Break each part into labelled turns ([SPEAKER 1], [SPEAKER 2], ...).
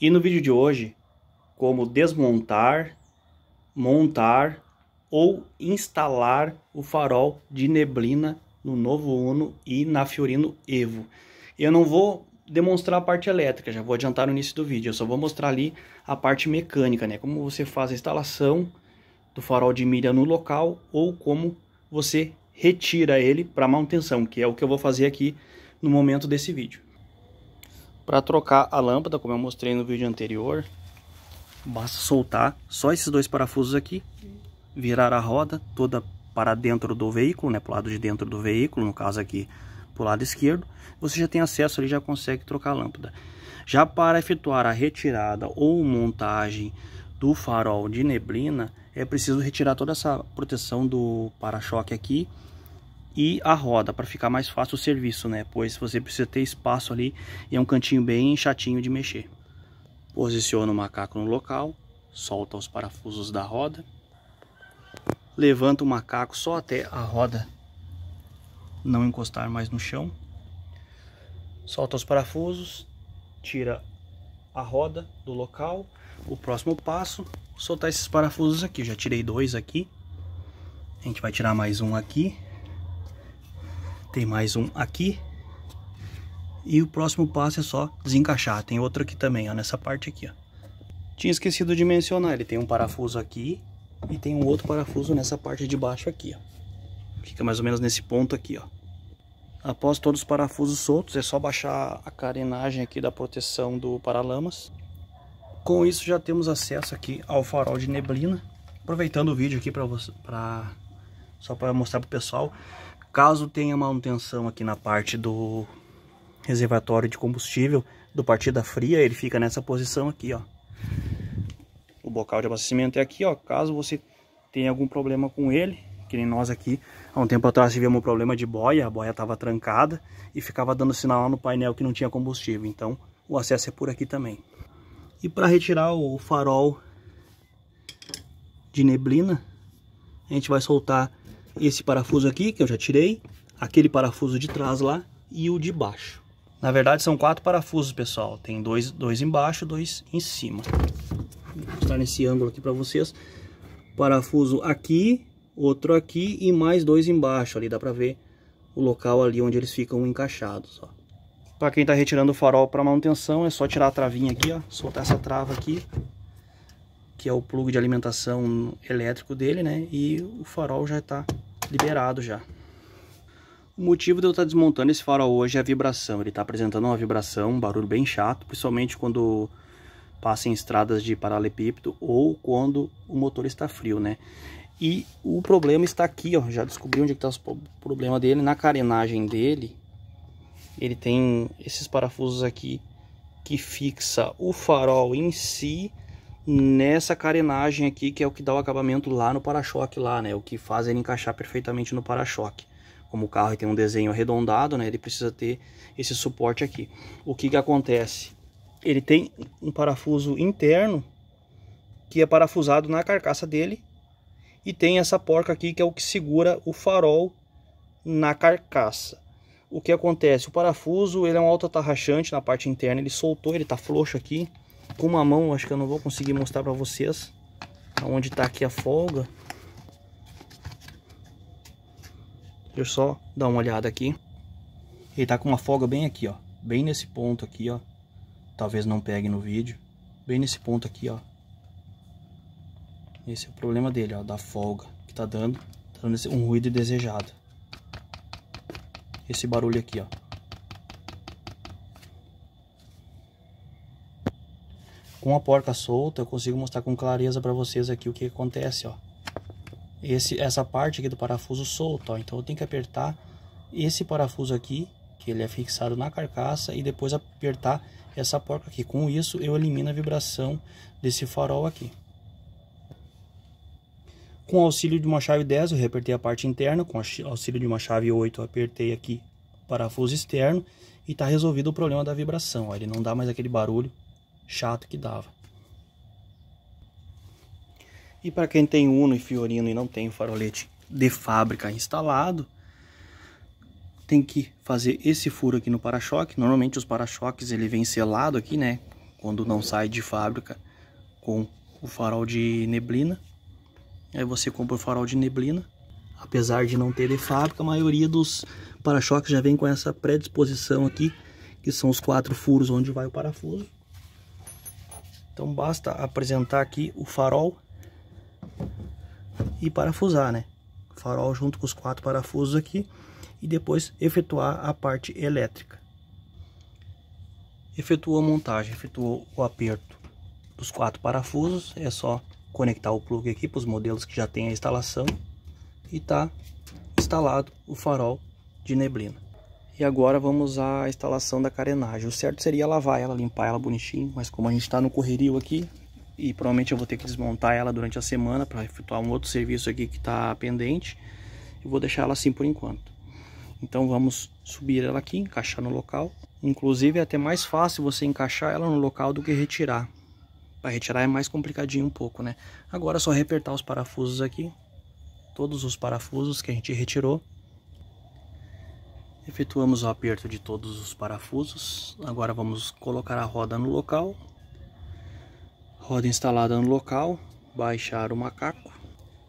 [SPEAKER 1] E no vídeo de hoje, como desmontar, montar ou instalar o farol de neblina no novo Uno e na Fiorino Evo. Eu não vou demonstrar a parte elétrica, já vou adiantar no início do vídeo, eu só vou mostrar ali a parte mecânica, né? Como você faz a instalação do farol de milha no local ou como você retira ele para manutenção, que é o que eu vou fazer aqui no momento desse vídeo. Para trocar a lâmpada, como eu mostrei no vídeo anterior, basta soltar só esses dois parafusos aqui, virar a roda toda para dentro do veículo, né, para o lado de dentro do veículo, no caso aqui para o lado esquerdo, você já tem acesso ali, já consegue trocar a lâmpada. Já para efetuar a retirada ou montagem do farol de neblina, é preciso retirar toda essa proteção do para-choque aqui e a roda para ficar mais fácil o serviço, né? Pois você precisa ter espaço ali e é um cantinho bem chatinho de mexer. Posiciona o macaco no local, solta os parafusos da roda, levanta o macaco só até a roda não encostar mais no chão, solta os parafusos, tira a roda do local. O próximo passo, soltar esses parafusos aqui. Eu já tirei dois aqui. A gente vai tirar mais um aqui tem mais um aqui. E o próximo passo é só desencaixar. Tem outro aqui também, ó, nessa parte aqui, ó. Tinha esquecido de mencionar, ele tem um parafuso aqui e tem um outro parafuso nessa parte de baixo aqui, ó. Fica mais ou menos nesse ponto aqui, ó. Após todos os parafusos soltos, é só baixar a carenagem aqui da proteção do paralamas. Com isso já temos acesso aqui ao farol de neblina. Aproveitando o vídeo aqui para só para mostrar para o pessoal, Caso tenha manutenção aqui na parte do reservatório de combustível do partida fria, ele fica nessa posição aqui, ó. O bocal de abastecimento é aqui, ó. Caso você tenha algum problema com ele, que nem nós aqui, há um tempo atrás tivemos um problema de boia, a boia estava trancada e ficava dando sinal lá no painel que não tinha combustível. Então, o acesso é por aqui também. E para retirar o farol de neblina, a gente vai soltar esse parafuso aqui, que eu já tirei, aquele parafuso de trás lá e o de baixo. Na verdade são quatro parafusos, pessoal. Tem dois, dois embaixo, dois em cima. Vou mostrar nesse ângulo aqui para vocês. Parafuso aqui, outro aqui e mais dois embaixo. Ali dá para ver o local ali onde eles ficam encaixados, Para quem está retirando o farol para manutenção, é só tirar a travinha aqui, ó, soltar essa trava aqui que é o plug de alimentação elétrico dele, né? E o farol já está liberado já. O motivo de eu estar tá desmontando esse farol hoje é a vibração. Ele está apresentando uma vibração, um barulho bem chato, principalmente quando passa em estradas de paralelepípedo ou quando o motor está frio, né? E o problema está aqui, ó. Já descobri onde é está o problema dele. Na carenagem dele, ele tem esses parafusos aqui que fixa o farol em si nessa carenagem aqui, que é o que dá o acabamento lá no para-choque lá, né? O que faz ele encaixar perfeitamente no para-choque. Como o carro tem um desenho arredondado, né? Ele precisa ter esse suporte aqui. O que que acontece? Ele tem um parafuso interno que é parafusado na carcaça dele e tem essa porca aqui que é o que segura o farol na carcaça. O que acontece? O parafuso ele é um alto atarrachante na parte interna, ele soltou, ele tá frouxo aqui, com uma mão, acho que eu não vou conseguir mostrar para vocês aonde está aqui a folga. Deixa eu só dar uma olhada aqui. Ele tá com uma folga bem aqui, ó. Bem nesse ponto aqui, ó. Talvez não pegue no vídeo. Bem nesse ponto aqui, ó. Esse é o problema dele, ó. Da folga que tá dando. Tá dando um ruído desejado. Esse barulho aqui, ó. Com a porca solta, eu consigo mostrar com clareza para vocês aqui o que acontece, ó. Esse, essa parte aqui do parafuso solto, ó. Então eu tenho que apertar esse parafuso aqui, que ele é fixado na carcaça, e depois apertar essa porca aqui. Com isso, eu elimino a vibração desse farol aqui. Com o auxílio de uma chave 10, eu reapertei a parte interna. Com o auxílio de uma chave 8, eu apertei aqui o parafuso externo. E está resolvido o problema da vibração. Ó. Ele não dá mais aquele barulho chato que dava. E para quem tem Uno e Fiorino e não tem o farolete de fábrica instalado, tem que fazer esse furo aqui no para-choque. Normalmente os para-choques ele vem selado aqui, né? Quando não sai de fábrica com o farol de neblina. Aí você compra o farol de neblina. Apesar de não ter de fábrica, a maioria dos para-choques já vem com essa predisposição aqui, que são os quatro furos onde vai o parafuso. Então basta apresentar aqui o farol e parafusar, né? farol junto com os quatro parafusos aqui e depois efetuar a parte elétrica. Efetuou a montagem, efetuou o aperto dos quatro parafusos, é só conectar o plug aqui para os modelos que já tem a instalação e tá instalado o farol de neblina. E agora vamos à instalação da carenagem. O certo seria lavar ela, limpar ela bonitinho, mas como a gente está no correrio aqui, e provavelmente eu vou ter que desmontar ela durante a semana para efetuar um outro serviço aqui que está pendente, eu vou deixar ela assim por enquanto. Então vamos subir ela aqui, encaixar no local. Inclusive é até mais fácil você encaixar ela no local do que retirar. Para retirar é mais complicadinho um pouco, né? Agora é só repertar os parafusos aqui. Todos os parafusos que a gente retirou. Efetuamos o aperto de todos os parafusos. Agora vamos colocar a roda no local. Roda instalada no local, baixar o macaco,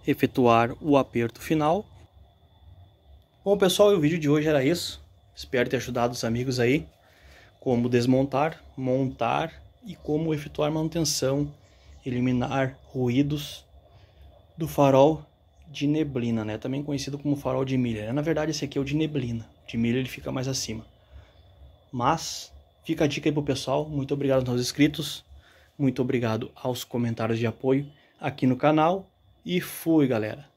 [SPEAKER 1] efetuar o aperto final. Bom pessoal, o vídeo de hoje era isso. Espero ter ajudado os amigos aí como desmontar, montar e como efetuar manutenção, eliminar ruídos do farol de neblina, né? Também conhecido como farol de milha. É, na verdade, esse aqui é o de neblina. De milha ele fica mais acima. Mas fica a dica aí pro pessoal. Muito obrigado aos nossos inscritos. Muito obrigado aos comentários de apoio aqui no canal. E fui, galera.